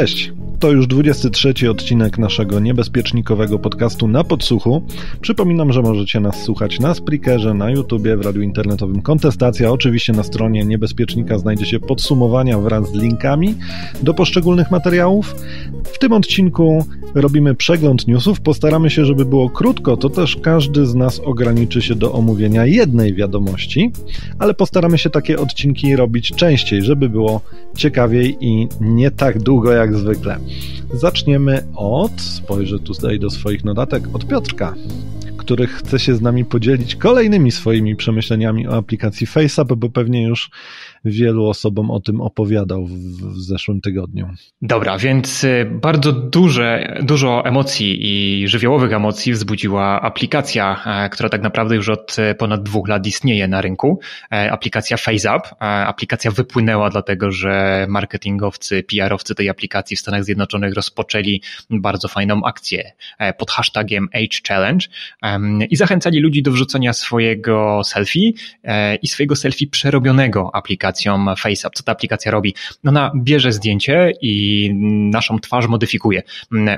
Cześć. To już 23 odcinek naszego niebezpiecznikowego podcastu na podsłuchu. Przypominam, że możecie nas słuchać na Spreakerze, na YouTubie, w radiu internetowym Kontestacja. Oczywiście na stronie niebezpiecznika się podsumowania wraz z linkami do poszczególnych materiałów. W tym odcinku robimy przegląd newsów. Postaramy się, żeby było krótko, to też każdy z nas ograniczy się do omówienia jednej wiadomości, ale postaramy się takie odcinki robić częściej, żeby było ciekawiej i nie tak długo jak zwykle. Zaczniemy od, spojrzę tutaj do swoich notatek, od Piotrka, który chce się z nami podzielić kolejnymi swoimi przemyśleniami o aplikacji FaceApp, bo pewnie już wielu osobom o tym opowiadał w, w zeszłym tygodniu. Dobra, więc y, bardzo duże, dużo emocji i żywiołowych emocji wzbudziła aplikacja, e, która tak naprawdę już od e, ponad dwóch lat istnieje na rynku. E, aplikacja FaceUp. Aplikacja wypłynęła dlatego, że marketingowcy, PR-owcy tej aplikacji w Stanach Zjednoczonych rozpoczęli bardzo fajną akcję pod hashtagiem Age Challenge i zachęcali ludzi do wrzucenia swojego selfie i swojego selfie przerobionego aplikacji aplikacją FaceApp. Co ta aplikacja robi? No ona bierze zdjęcie i naszą twarz modyfikuje.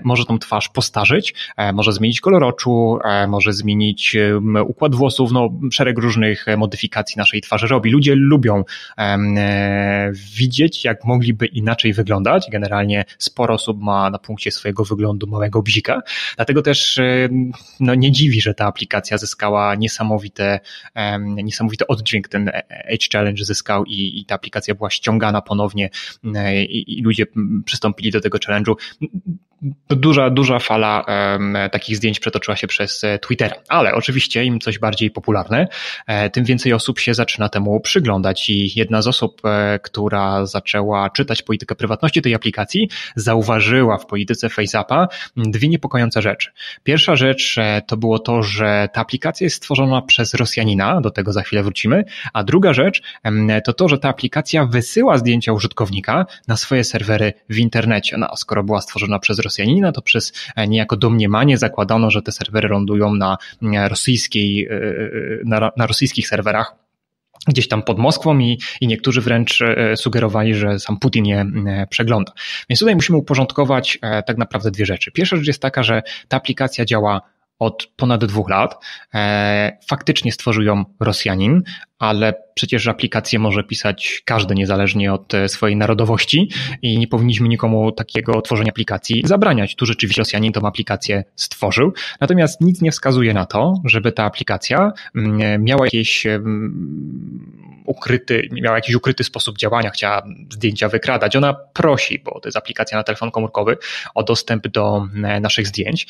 Może tą twarz postarzyć, e, może zmienić kolor oczu, e, może zmienić układ włosów, no szereg różnych modyfikacji naszej twarzy robi. Ludzie lubią e, widzieć, jak mogliby inaczej wyglądać. Generalnie sporo osób ma na punkcie swojego wyglądu małego bzika, dlatego też no, nie dziwi, że ta aplikacja zyskała niesamowite, niesamowity oddźwięk, ten Edge Challenge zyskał i i, i ta aplikacja była ściągana ponownie e, i, i ludzie przystąpili do tego challenge'u duża, duża fala takich zdjęć przetoczyła się przez e, Twittera. Ale oczywiście im coś bardziej popularne, e, tym więcej osób się zaczyna temu przyglądać i jedna z osób, e, która zaczęła czytać politykę prywatności tej aplikacji, zauważyła w polityce FaceAppa dwie niepokojące rzeczy. Pierwsza rzecz to było to, że ta aplikacja jest stworzona przez Rosjanina, do tego za chwilę wrócimy, a druga rzecz to to, że ta aplikacja wysyła zdjęcia użytkownika na swoje serwery w internecie. No, skoro była stworzona przez Rosjanina, Rosjanina, to przez e, niejako domniemanie zakładano, że te serwery lądują na, e, rosyjskiej, e, na, na rosyjskich serwerach gdzieś tam pod Moskwą i, i niektórzy wręcz sugerowali, że sam Putin je przegląda. Więc tutaj musimy uporządkować tak naprawdę dwie rzeczy. Pierwsza rzecz jest taka, że ta aplikacja działa od ponad dwóch lat. Faktycznie stworzył ją Rosjanin, ale przecież aplikację może pisać każdy niezależnie od e, swojej narodowości i nie powinniśmy nikomu takiego tworzenia aplikacji zabraniać. Tu rzeczywiście Rosjanin tą aplikację stworzył, natomiast nic nie wskazuje na to, żeby ta aplikacja mm, e, miała jakieś e, ukryty, miała jakiś ukryty sposób działania, chciała zdjęcia wykradać. Ona prosi, bo to jest aplikacja na telefon komórkowy, o dostęp do naszych zdjęć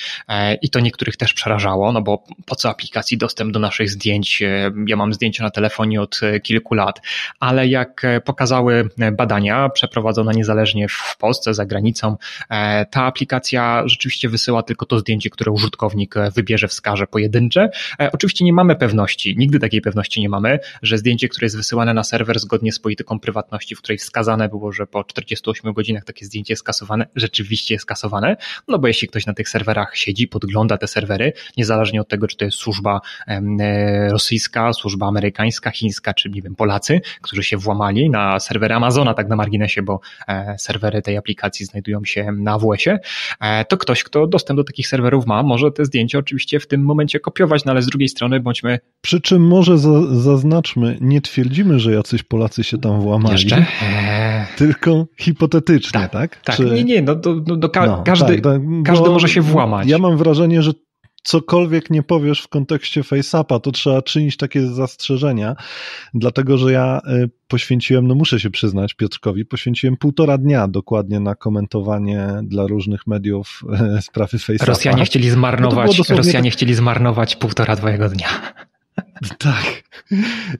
i to niektórych też przerażało, no bo po co aplikacji dostęp do naszych zdjęć? Ja mam zdjęcia na telefonie od kilku lat, ale jak e, pokazały e, badania przeprowadzone niezależnie w Polsce, za granicą, e, ta aplikacja rzeczywiście wysyła tylko to zdjęcie, które użytkownik wybierze, wskaże pojedyncze. Oczywiście nie mamy pewności, nigdy takiej pewności nie mamy, że zdjęcie, które jest wysyłane na serwer zgodnie z polityką prywatności, w której wskazane było, że po 48 godzinach takie zdjęcie jest skasowane, rzeczywiście jest skasowane, no bo jeśli ktoś na tych serwerach siedzi, podgląda te serwery, niezależnie od tego, czy to jest służba rosyjska, służba amerykańska, chińska, czy nie wiem, Polacy, którzy się włamali na serwery Amazona, tak na marginesie, bo e, serwery tej aplikacji znajdują się na AWS-ie, e, to ktoś, kto dostęp do takich serwerów ma, może te zdjęcia oczywiście w tym momencie kopiować, no ale z drugiej strony bądźmy. Przy czym może za zaznaczmy, nie twierdzimy, że jacyś Polacy się tam włamali. Jeszcze? E. Tylko hipotetycznie, tak? Tak, tak. Czy... nie, nie, no, no, no ka no każdy, tak, tak, każdy może się włamać. Ja mam wrażenie, że cokolwiek nie powiesz w kontekście FaceUpa, to trzeba czynić takie zastrzeżenia, dlatego że ja y, poświęciłem, no muszę się przyznać Piotrkowi, poświęciłem półtora dnia dokładnie na komentowanie dla różnych mediów y, sprawy FaceUpa. Rosjanie chcieli no zmarnować, no Rosjanie tak. chcieli zmarnować półtora, dwojego dnia. Tak.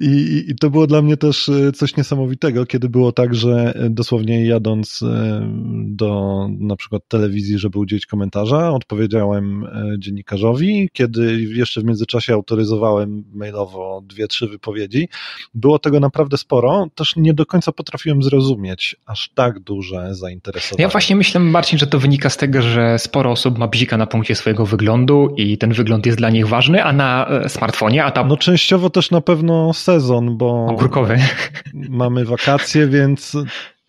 I, I, to było dla mnie też e, coś niesamowitego, kiedy było tak, że e, dosłownie jadąc e, do na przykład telewizji, żeby udzielić komentarza, odpowiedziałem dziennikarzowi, kiedy jeszcze w międzyczasie autoryzowałem mailowo dwie, trzy wypowiedzi. Było tego naprawdę sporo, też nie do końca potrafiłem zrozumieć aż tak duże zainteresowanie. Ja właśnie myślę, Marcin, że to wynika z tego, że sporo osób ma bzika na punkcie swojego wyglądu i ten wygląd jest dla nich ważny, a na smartfonie, a ta no, czy częściowo też na pewno sezon, bo. Ogórkowy. Mamy wakacje, więc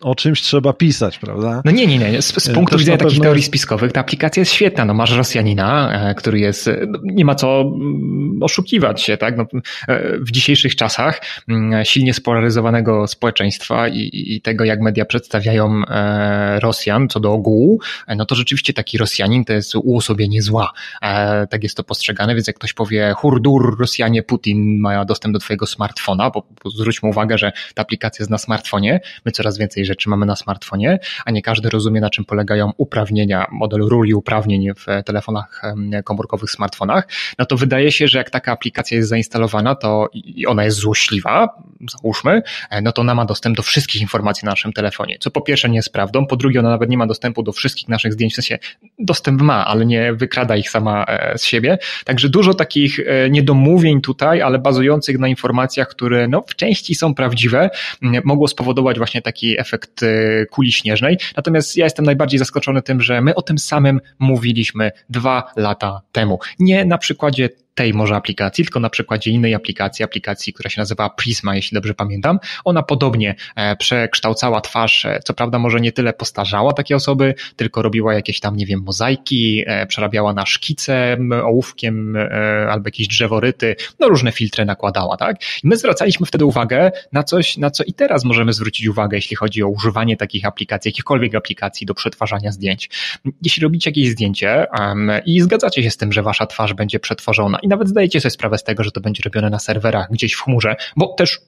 o czymś trzeba pisać, prawda? No nie, nie, nie. Z, z e, punktu widzenia takich pewno... teorii spiskowych ta aplikacja jest świetna. No masz Rosjanina, e, który jest, e, no, nie ma co mm, oszukiwać się, tak? No, w dzisiejszych czasach mm, silnie spolaryzowanego społeczeństwa i, i, tego, jak media przedstawiają Rosjan co do ogółu, no to rzeczywiście taki Rosjanin to jest uosobienie zła. Tak jest to postrzegane, więc jak ktoś powie hurdur, Rosjanie, Putin ma dostęp do twojego smartfona, bo zwróćmy uwagę, że ta aplikacja jest na smartfonie, my coraz więcej rzeczy mamy na smartfonie, a nie każdy rozumie, na czym polegają uprawnienia, model ról i uprawnień w telefonach komórkowych, smartfonach, no to wydaje się, że jak taka aplikacja jest zainstalowana to i ona jest złośliwa, załóżmy, e, no to ona ma dostęp do wszystkich informacji na naszym telefonie, co po pierwsze nie jest prawdą, po drugie ona nawet nie ma dostępu do wszystkich naszych zdjęć, w sensie dostęp ma, ale nie wykrada ich sama e, z siebie, także dużo takich e, niedomówień tutaj, ale bazujących na informacjach, które no, w części są prawdziwe, mogło spowodować właśnie taki efekt efekt y, kuli śnieżnej. Natomiast ja jestem najbardziej zaskoczony tym, że my o tym samym mówiliśmy dwa lata temu. Nie na przykładzie tej może aplikacji, tylko na przykładzie innej aplikacji, aplikacji, która się nazywa Prisma, jeśli dobrze pamiętam. Ona podobnie e, przekształcała twarz, e, co prawda może nie tyle postarzała takie osoby, tylko robiła jakieś tam, nie wiem, mozaiki, e, przerabiała na szkice ołówkiem albo jakieś drzeworyty, no różne filtry nakładała, tak? I my zwracaliśmy wtedy uwagę na coś, na co i teraz możemy zwrócić uwagę, jeśli chodzi o używanie takich aplikacji, jakichkolwiek aplikacji do przetwarzania zdjęć. Jeśli robicie jakieś zdjęcie um, i zgadzacie się z tym, że wasza twarz będzie przetworzona i nawet zdajecie sobie sprawę z tego, że to będzie robione na serwerach gdzieś w chmurze, bo też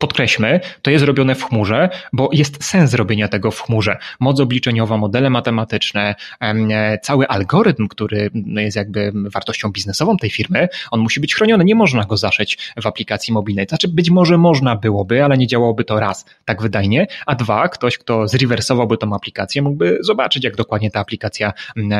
podkreślmy, to jest robione w chmurze, bo jest sens robienia tego w chmurze. Moc obliczeniowa, modele matematyczne, e, cały algorytm, który jest jakby wartością biznesową tej firmy, on musi być chroniony. Nie można go zaszyć w aplikacji mobilnej. Znaczy, być może można byłoby, ale nie działałoby to raz tak wydajnie, a dwa, ktoś, kto zrewersowałby tą aplikację, mógłby zobaczyć, jak dokładnie ta aplikacja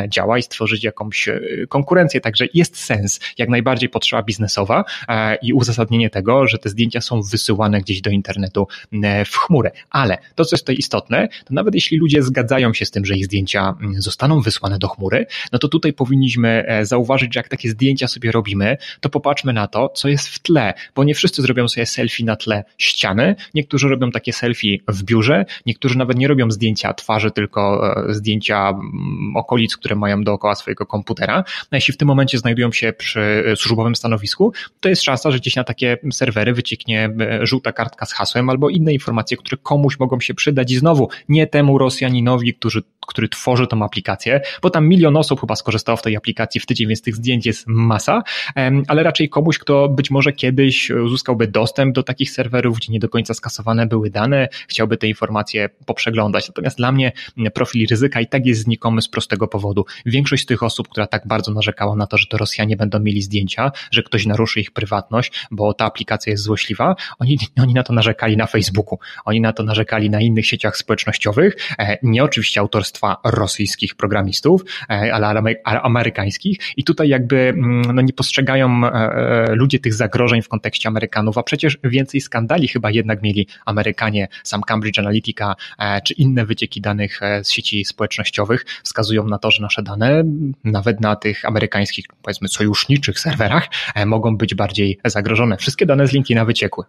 działa i stworzyć jakąś e, konkurencję. Także jest sens, jak najbardziej potrzeba biznesowa e, i uzasadnienie tego, że te zdjęcia są wysyłane gdzieś gdzieś do internetu e, w chmurę. Ale to, co jest tutaj istotne, to nawet jeśli ludzie zgadzają się z tym, że ich zdjęcia mm, zostaną wysłane do chmury, no to tutaj powinniśmy e, zauważyć, że jak takie zdjęcia sobie robimy, to popatrzmy na to, co jest w tle, bo nie wszyscy zrobią sobie selfie na tle ściany, niektórzy robią takie selfie w biurze, niektórzy nawet nie robią zdjęcia twarzy, tylko e, zdjęcia mm, okolic, które mają dookoła swojego komputera. No jeśli w tym momencie znajdują się przy służbowym stanowisku, to jest szansa, że gdzieś na takie serwery wycieknie żółta kartka z hasłem albo inne informacje, które komuś mogą się przydać i znowu nie temu Rosjaninowi, który który tworzy tą aplikację, bo tam milion osób chyba skorzystało w tej aplikacji w tydzień, więc tych zdjęć jest masa, ale raczej komuś, kto być może kiedyś uzyskałby dostęp do takich serwerów, gdzie nie do końca skasowane były dane, chciałby te informacje poprzeglądać. Natomiast dla mnie profil ryzyka i tak jest znikomy z prostego powodu. Większość z tych osób, która tak bardzo narzekała na to, że to Rosjanie będą mieli zdjęcia, że ktoś naruszy ich prywatność, bo ta aplikacja jest złośliwa, oni, oni na to narzekali na Facebooku, oni na to narzekali na innych sieciach społecznościowych, e, nie oczywiście autorstwa rosyjskich programistów, e, ale amerykańskich i tutaj jakby mm, no, nie postrzegają e, e, ludzie tych zagrożeń w kontekście Amerykanów, a przecież więcej skandali chyba jednak mieli Amerykanie, sam Cambridge Analytica czy inne wycieki danych z sieci społecznościowych wskazują na to, że nasze dane nawet na tych amerykańskich, powiedzmy sojuszniczych serwerach mogą być bardziej zagrożone. Wszystkie dane z LinkedIna wyciekły.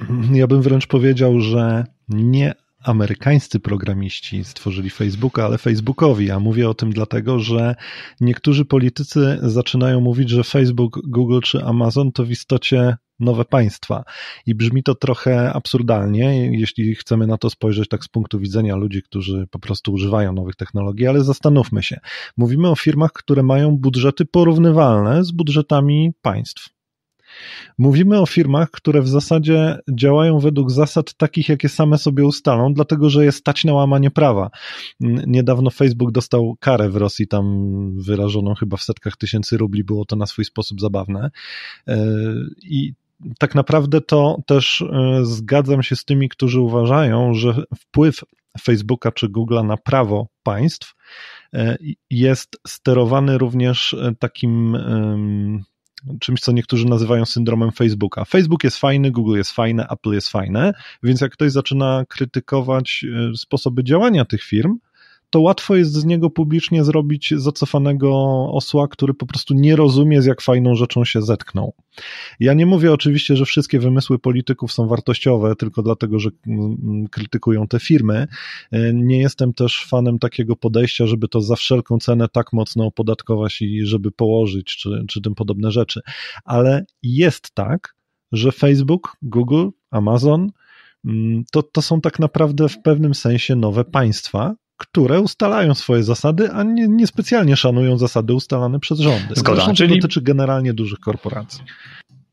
Mhm. Ja bym wręcz powiedział, że nie amerykańscy programiści stworzyli Facebooka, ale Facebookowi. A mówię o tym dlatego, że niektórzy politycy zaczynają mówić, że Facebook, Google czy Amazon to w istocie nowe państwa. I brzmi to trochę absurdalnie, jeśli chcemy na to spojrzeć tak z punktu widzenia ludzi, którzy po prostu używają nowych technologii, ale zastanówmy się. Mówimy o firmach, które mają budżety porównywalne z budżetami państw. Mówimy o firmach, które w zasadzie działają według zasad takich, jakie same sobie ustalą, dlatego że jest stać na łamanie prawa. Niedawno Facebook dostał karę w Rosji, tam wyrażoną chyba w setkach tysięcy rubli, było to na swój sposób zabawne. E, I tak naprawdę to też e, zgadzam się z tymi, którzy uważają, że wpływ Facebooka czy Google'a na prawo państw e, jest sterowany również takim czymś, co niektórzy nazywają syndromem Facebooka. Facebook jest fajny, Google jest fajne, Apple jest fajne, więc jak ktoś zaczyna krytykować e, sposoby działania tych firm, to łatwo jest z niego publicznie zrobić zacofanego osła, który po prostu nie rozumie, z jak fajną rzeczą się zetknął. Ja nie mówię oczywiście, że wszystkie wymysły polityków są wartościowe tylko dlatego, że mm, mm, krytykują te firmy. E, nie jestem też fanem takiego podejścia, żeby to za wszelką cenę tak mocno opodatkować i żeby położyć, czy, czy tym podobne rzeczy. Ale jest tak, że Facebook, Google, Amazon mm, to, to są tak naprawdę w pewnym sensie nowe państwa, które ustalają swoje zasady, a nie, niespecjalnie szanują zasady ustalane przez rządy. Zgoda. Zresztą czyli... to dotyczy generalnie dużych korporacji.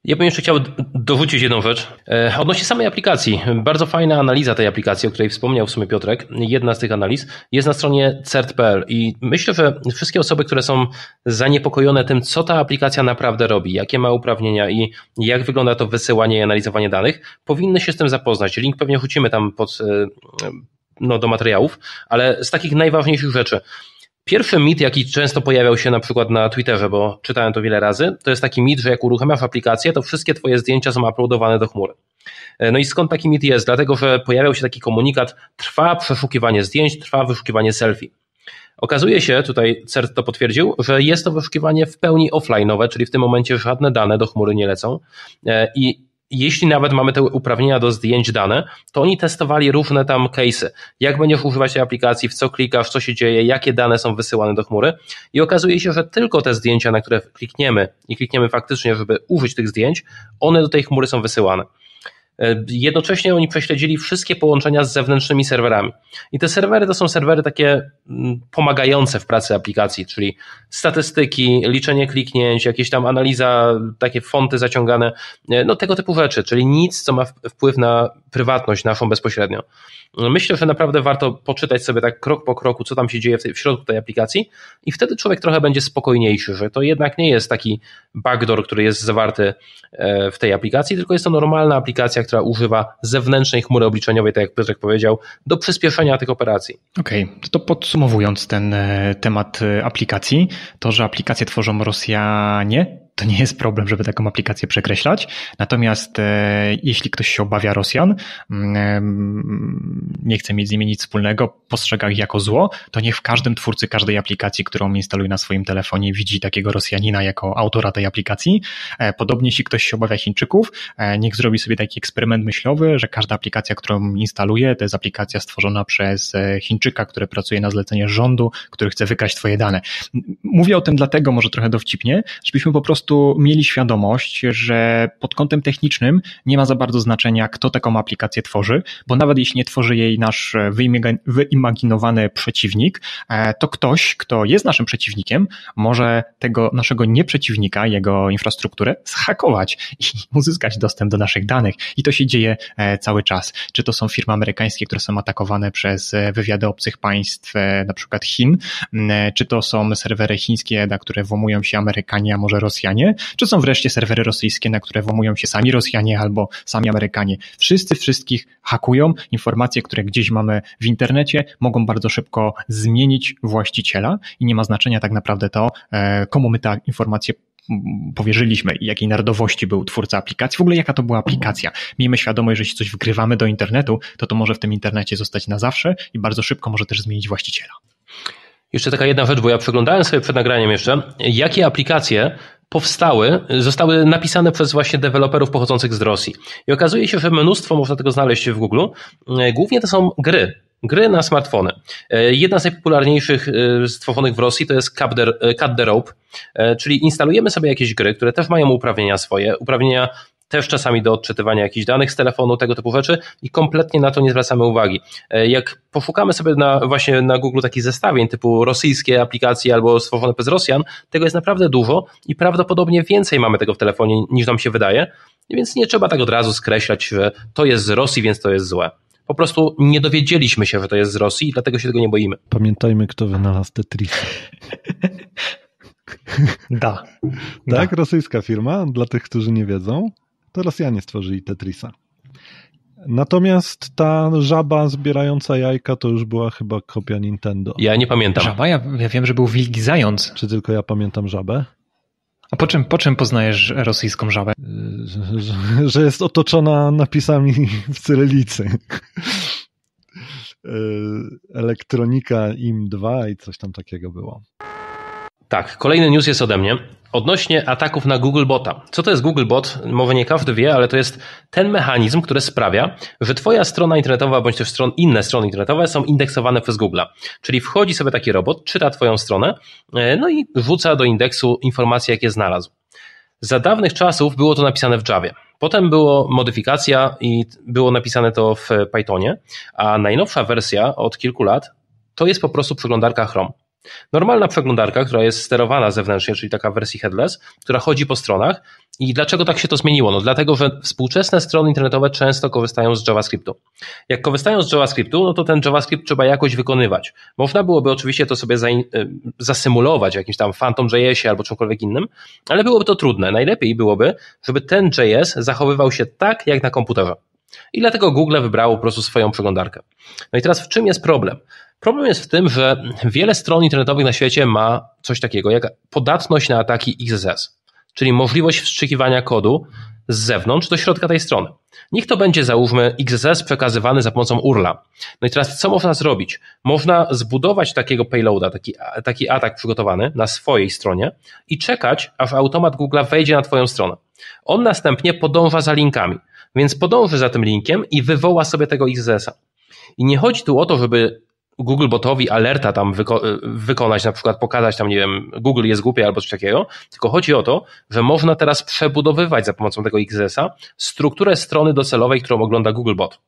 Ja bym jeszcze chciał dorzucić jedną rzecz. E, odnośnie samej aplikacji. Bardzo fajna analiza tej aplikacji, o której wspomniał w sumie Piotrek. Jedna z tych analiz jest na stronie cert.pl i myślę, że wszystkie osoby, które są zaniepokojone tym, co ta aplikacja naprawdę robi, jakie ma uprawnienia i jak wygląda to wysyłanie i analizowanie danych, powinny się z tym zapoznać. Link pewnie wrzucimy tam pod, e, no, do materiałów, ale z takich najważniejszych rzeczy. Pierwszy mit, jaki często pojawiał się na przykład na Twitterze, bo czytałem to wiele razy, to jest taki mit, że jak uruchamiasz aplikację, to wszystkie twoje zdjęcia są uploadowane do chmury. E, no i skąd taki mit jest? Dlatego, że pojawiał się taki komunikat, trwa przeszukiwanie zdjęć, trwa wyszukiwanie selfie. Okazuje się, tutaj CERT to potwierdził, że jest to wyszukiwanie w pełni offline'owe, czyli w tym momencie żadne dane do chmury nie lecą e, i jeśli nawet mamy te uprawnienia do zdjęć dane, to oni testowali różne tam case'y. Jak będziesz używać tej aplikacji, w co klikasz, co się dzieje, jakie dane są wysyłane do chmury i okazuje się, że tylko te zdjęcia, na które klikniemy i klikniemy faktycznie, żeby użyć tych zdjęć, one do tej chmury są wysyłane. E, jednocześnie oni prześledzili wszystkie połączenia z zewnętrznymi serwerami. I te serwery to są serwery takie mm, pomagające w pracy aplikacji, czyli statystyki, liczenie kliknięć, jakieś tam analiza, takie fonty zaciągane, e, no tego typu rzeczy, czyli nic, co ma wpływ na prywatność naszą bezpośrednio. E, myślę, że naprawdę warto poczytać sobie tak krok po kroku, co tam się dzieje w, tej, w środku tej aplikacji i wtedy człowiek trochę będzie spokojniejszy, że to jednak nie jest taki backdoor, który jest zawarty w tej aplikacji, tylko jest to normalna aplikacja, która używa zewnętrznej chmury obliczeniowej, tak jak Piotrek powiedział, do przyspieszenia tych operacji. Okej, okay. No to podsumowując ten e, temat e, aplikacji, to, że aplikacje tworzą Rosjanie, to nie jest problem, żeby taką aplikację przekreślać. Natomiast e, jeśli ktoś się obawia Rosjan, mm, e, nie chce mieć z nimi nic wspólnego, postrzega ich jako zło, to niech w każdym twórcy każdej aplikacji, którą instaluje na swoim telefonie, widzi takiego Rosjanina jako autora tej aplikacji. E, podobnie jeśli ktoś się obawia Chińczyków, niech zrobi sobie taki eksperyment myślowy, że każda aplikacja, którą instaluje, to jest aplikacja stworzona przez Chińczyka, który pracuje na zlecenie rządu, który chce wykraść twoje dane. Mówię o tym dlatego może trochę dowcipnie, żebyśmy po prostu prostu mieli świadomość, że pod kątem technicznym nie ma za bardzo znaczenia, kto taką aplikację tworzy, bo nawet jeśli nie tworzy jej nasz e, wyimaginowany przeciwnik, e, to ktoś, kto jest naszym przeciwnikiem, może tego naszego nieprzeciwnika, jego infrastrukturę zhakować i uzyskać dostęp do naszych danych. I to się dzieje e, cały czas. Czy to są firmy amerykańskie, które są atakowane przez wywiady obcych państw, na przykład Chin, czy to są serwery chińskie, na które włamują się Amerykanie, a może Rosjanie, Amerykanie, czy są wreszcie serwery rosyjskie, na które włamują się sami Rosjanie albo sami Amerykanie. Wszyscy wszystkich hakują. Informacje, które gdzieś mamy w internecie, mogą bardzo szybko zmienić właściciela i nie ma znaczenia tak naprawdę to, e, komu my ta informacje powierzyliśmy i jakiej narodowości był twórca aplikacji, w ogóle jaka to była aplikacja. Miejmy świadomość, że jeśli coś wgrywamy do internetu, to to może w tym internecie zostać na zawsze i bardzo szybko może też zmienić właściciela. Jeszcze taka jedna rzecz, bo ja przeglądałem sobie przed nagraniem jeszcze, jakie aplikacje powstały, zostały napisane przez właśnie deweloperów pochodzących z Rosji. I okazuje się, że mnóstwo można tego znaleźć w Google. E, głównie to są gry. Gry na smartfony. E, jedna z najpopularniejszych e, stworzonych w Rosji to jest Cut the, Rope, czyli instalujemy sobie jakieś gry, które też mają uprawnienia swoje, uprawnienia też czasami do odczytywania jakichś danych z telefonu, tego typu rzeczy i kompletnie na to nie zwracamy uwagi. E, jak poszukamy sobie na, właśnie na Google takich zestawień typu rosyjskie aplikacje albo stworzone przez Rosjan, tego jest naprawdę dużo i prawdopodobnie więcej mamy tego w telefonie niż nam się wydaje, więc nie trzeba tak od razu skreślać, że to jest z Rosji, więc to jest złe po prostu nie dowiedzieliśmy się, że to jest z Rosji i dlatego się tego nie boimy. Pamiętajmy, kto wynalazł te triki. da. Tak, da. rosyjska firma, dla tych, którzy nie wiedzą. To Rosjanie stworzyli Tetrisa. Natomiast ta żaba zbierająca jajka to już była chyba kopia Nintendo. Ja nie pamiętam. Żaba? Ja, ja wiem, że był i zając. Czy tylko ja pamiętam żabę? A po czym, po czym poznajesz rosyjską żabę? Że, że jest otoczona napisami w cyrylicy. E, elektronika im 2 i coś tam takiego było. Tak, kolejny news jest ode mnie. Odnośnie ataków na Googlebota. Co to jest Googlebot? Mowy nie każdy wie, ale to jest ten mechanizm, który sprawia, że twoja strona internetowa bądź też stron, inne strony internetowe są indeksowane przez Google. Czyli wchodzi sobie taki robot, czyta twoją stronę, e, no i wrzuca do indeksu informacje, jakie znalazł. Za dawnych czasów było to napisane w Javie. Potem było modyfikacja i było napisane to w Pythonie, a najnowsza wersja od kilku lat to jest po prostu przeglądarka Chrome. Normalna przeglądarka, która jest sterowana zewnętrznie, czyli taka w wersji headless, która chodzi po stronach. I dlaczego tak się to zmieniło? No dlatego, że współczesne strony internetowe często korzystają z JavaScriptu. Jak korzystają z JavaScriptu, no to ten JavaScript trzeba jakoś wykonywać. Można byłoby oczywiście to sobie e, zasymulować jakimś tam Phantom JS-ie albo czymkolwiek innym, ale byłoby to trudne. Najlepiej byłoby, żeby ten JS zachowywał się tak, jak na komputerze. I dlatego Google wybrało po prostu swoją przeglądarkę. No i teraz w czym jest problem? Problem jest w tym, że wiele stron internetowych na świecie ma coś takiego jak podatność na ataki XSS, czyli możliwość wstrzykiwania kodu z zewnątrz do środka tej strony. Niech to będzie, załóżmy, XSS przekazywany za pomocą URLa. No i teraz co można zrobić? Można zbudować takiego payloada, taki, taki atak przygotowany na swojej stronie i czekać, aż automat Google wejdzie na Twoją stronę. On następnie podąża za linkami. Więc podąży za tym linkiem i wywoła sobie tego xzs a I nie chodzi tu o to, żeby Google botowi alerta tam wyko y, wykonać, na przykład pokazać tam, nie wiem, Google jest głupie albo coś takiego, tylko chodzi o to, że można teraz przebudowywać za pomocą tego xzs a strukturę strony docelowej, którą ogląda Google Bot.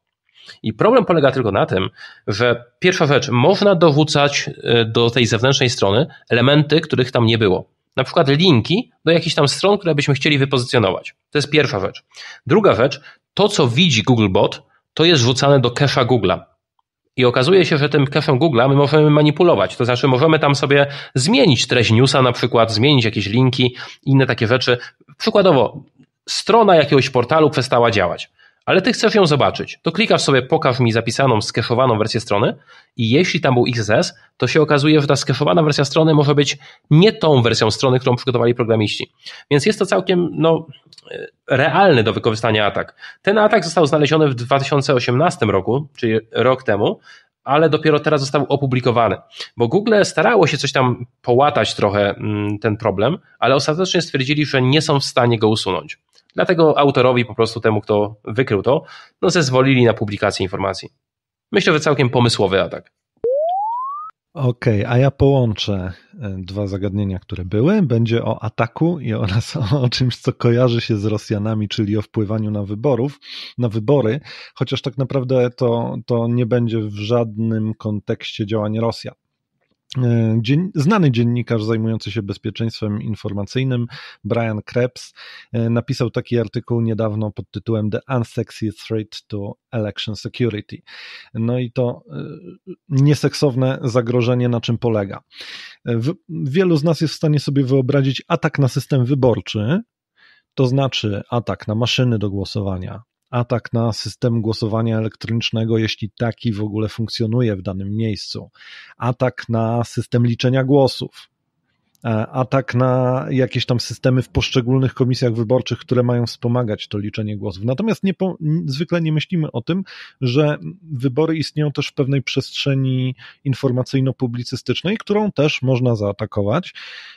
I problem polega tylko na tym, że pierwsza rzecz, można dorzucać y, do tej zewnętrznej strony elementy, których tam nie było na przykład linki do jakichś tam stron, które byśmy chcieli wypozycjonować. To jest pierwsza rzecz. Druga rzecz, to co widzi Googlebot, to jest wrzucane do cache'a Google'a. I okazuje się, że tym cache'em Google'a my możemy manipulować. To znaczy, możemy tam sobie zmienić treść newsa na przykład, zmienić jakieś linki, inne takie rzeczy. Przykładowo, strona jakiegoś portalu przestała działać ale ty chcesz ją zobaczyć, to klikasz sobie pokaż mi zapisaną, skeszowaną wersję strony i jeśli tam był XSS, to się okazuje, że ta skeszowana wersja strony może być nie tą wersją strony, którą przygotowali programiści. Więc jest to całkiem no, e, realny do wykorzystania atak. Ten atak został znaleziony w 2018 roku, czyli rok temu, ale dopiero teraz został opublikowany. Bo Google starało się coś tam połatać trochę mm, ten problem, ale ostatecznie stwierdzili, że nie są w stanie go usunąć. Dlatego autorowi, po prostu temu, kto wykrył to, no zezwolili na publikację informacji. Myślę, że całkiem pomysłowy atak. Okej, okay, a ja połączę e, dwa zagadnienia, które były. Będzie o ataku i oraz o czymś, co kojarzy się z Rosjanami, czyli o wpływaniu na wyborów, na wybory, chociaż tak naprawdę to, to nie będzie w żadnym kontekście działań Rosjan E, znany dziennikarz zajmujący się bezpieczeństwem informacyjnym, Brian Krebs, e, napisał taki artykuł niedawno pod tytułem The Unsexy Threat to Election Security. No i to e, nieseksowne zagrożenie, na czym polega. Wielu z nas jest w stanie sobie wyobrazić atak na system wyborczy, to znaczy atak na maszyny do głosowania, atak na system głosowania elektronicznego, jeśli taki w ogóle funkcjonuje w danym miejscu, atak na system liczenia głosów, e, atak na jakieś tam systemy w poszczególnych komisjach wyborczych, które mają wspomagać to liczenie głosów. Natomiast nie po, zwykle nie myślimy o tym, że wybory istnieją też w pewnej przestrzeni informacyjno-publicystycznej, którą też można zaatakować.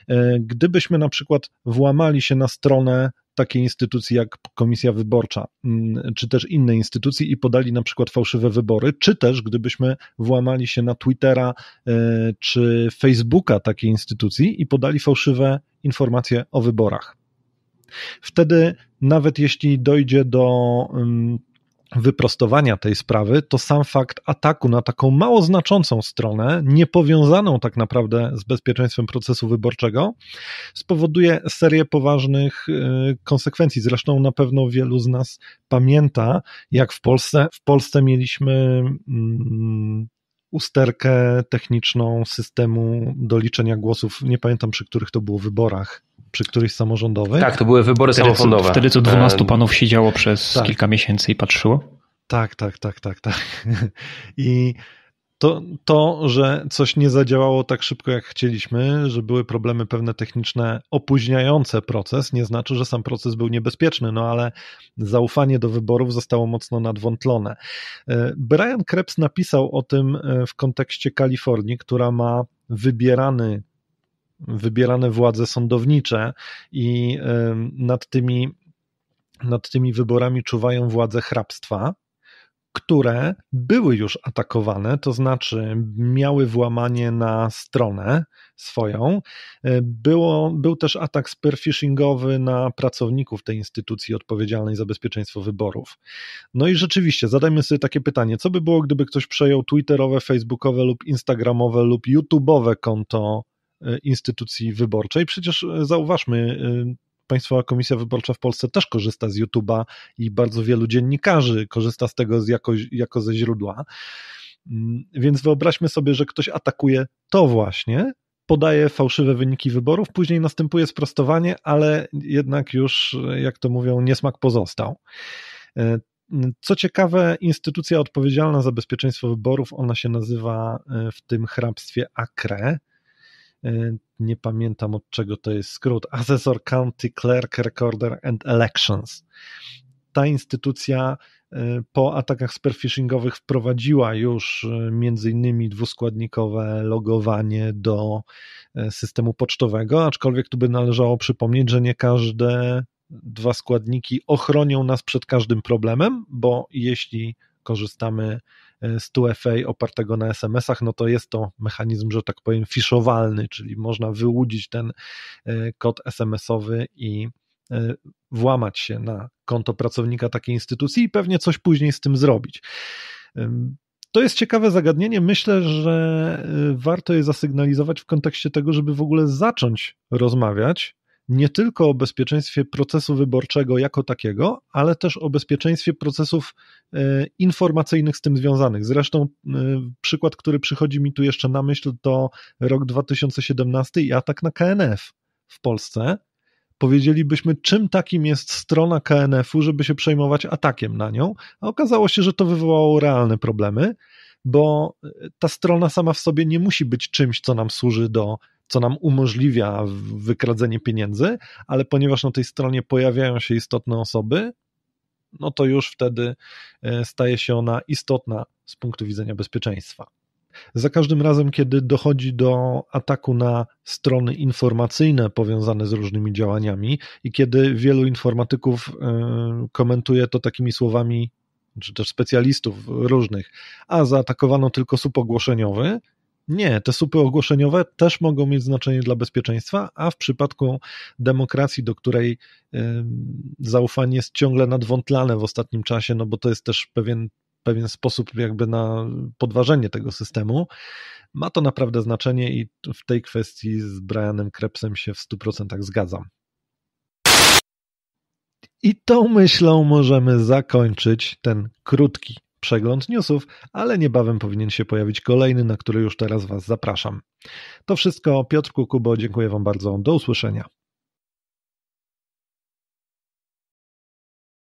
E, gdybyśmy na przykład włamali się na stronę takie instytucje jak Komisja Wyborcza, mm, czy też inne instytucje i podali na przykład fałszywe wybory, czy też gdybyśmy włamali się na Twittera e, czy Facebooka takiej instytucji i podali fałszywe informacje o wyborach. Wtedy, nawet jeśli dojdzie do mm, wyprostowania tej sprawy, to sam fakt ataku na taką mało znaczącą stronę, niepowiązaną tak naprawdę z bezpieczeństwem procesu wyborczego, spowoduje serię poważnych y, konsekwencji. Zresztą na pewno wielu z nas pamięta, jak w Polsce, w Polsce mieliśmy mm, usterkę techniczną systemu do liczenia głosów. Nie pamiętam, przy których to było wyborach przy którejś samorządowej. Tak, to były wybory wtedy samorządowe. wtedy co 12 panów siedziało przez tak. kilka miesięcy i patrzyło? Tak, tak, tak, tak, tak. I to, to, że coś nie zadziałało tak szybko, jak chcieliśmy, że były problemy pewne techniczne opóźniające proces, nie znaczy, że sam proces był niebezpieczny, no ale zaufanie do wyborów zostało mocno nadwątlone. E, Brian Krebs napisał o tym e, w kontekście Kalifornii, która ma wybierany wybierane władze sądownicze i nad tymi, nad tymi wyborami czuwają władze hrabstwa które były już atakowane, to znaczy miały włamanie na stronę swoją. E, było, był też atak spear phishingowy na pracowników tej instytucji odpowiedzialnej za bezpieczeństwo wyborów. No i rzeczywiście, zadajmy sobie takie pytanie, co by było, gdyby ktoś przejął twitterowe, facebookowe lub instagramowe lub youtubeowe konto instytucji wyborczej. Przecież e, zauważmy, e, Państwowa Komisja Wyborcza w Polsce też korzysta z YouTube'a i bardzo wielu dziennikarzy korzysta z tego jako, jako ze źródła. Mm, więc wyobraźmy sobie, że ktoś atakuje to właśnie, podaje fałszywe wyniki wyborów, później następuje sprostowanie, ale jednak już, jak to mówią, niesmak pozostał. E, co ciekawe, instytucja odpowiedzialna za bezpieczeństwo wyborów, ona się nazywa w tym hrabstwie AKRE. E, nie pamiętam od czego to jest skrót. Assessor County Clerk Recorder and Elections. Ta instytucja e, po atakach spearfishingowych wprowadziła już e, między innymi dwuskładnikowe logowanie do systemu pocztowego, aczkolwiek tu by należało przypomnieć, że nie każde dwa składniki ochronią nas przed każdym problemem, bo jeśli korzystamy z 2FA opartego na SMS-ach, no to jest to mechanizm, że tak powiem, fiszowalny, czyli można wyłudzić ten e, kod SMS-owy i e, włamać się na konto pracownika takiej instytucji i pewnie coś później z tym zrobić. To jest ciekawe zagadnienie. Myślę, że e, warto je zasygnalizować w kontekście tego, żeby w ogóle zacząć rozmawiać nie tylko o bezpieczeństwie procesu wyborczego jako takiego, ale też o bezpieczeństwie procesów e, informacyjnych z tym związanych. Zresztą e, przykład, który przychodzi mi tu jeszcze na myśl, to rok 2017 i atak na KNF w Polsce. Powiedzielibyśmy, czym takim jest strona KNF-u, żeby się przejmować atakiem na nią, a okazało się, że to wywołało realne problemy, bo e, ta strona sama w sobie nie musi być czymś, co nam służy do co nam umożliwia wykradzenie pieniędzy, ale ponieważ na tej stronie pojawiają się istotne osoby, no to już wtedy e, staje się ona istotna z punktu widzenia bezpieczeństwa. Za każdym razem, kiedy dochodzi do ataku na strony informacyjne powiązane z różnymi działaniami i kiedy wielu informatyków e, komentuje to takimi słowami, czy też specjalistów różnych, a zaatakowano tylko słup ogłoszeniowy, nie, te słupy ogłoszeniowe też mogą mieć znaczenie dla bezpieczeństwa, a w przypadku demokracji, do której zaufanie jest ciągle nadwątlane w ostatnim czasie, no bo to jest też pewien, pewien sposób jakby na podważenie tego systemu, ma to naprawdę znaczenie i w tej kwestii z Brianem Krebsem się w 100% zgadzam. I tą myślą możemy zakończyć ten krótki przegląd newsów, ale niebawem powinien się pojawić kolejny, na który już teraz Was zapraszam. To wszystko. Piotr Kukubo, dziękuję Wam bardzo. Do usłyszenia.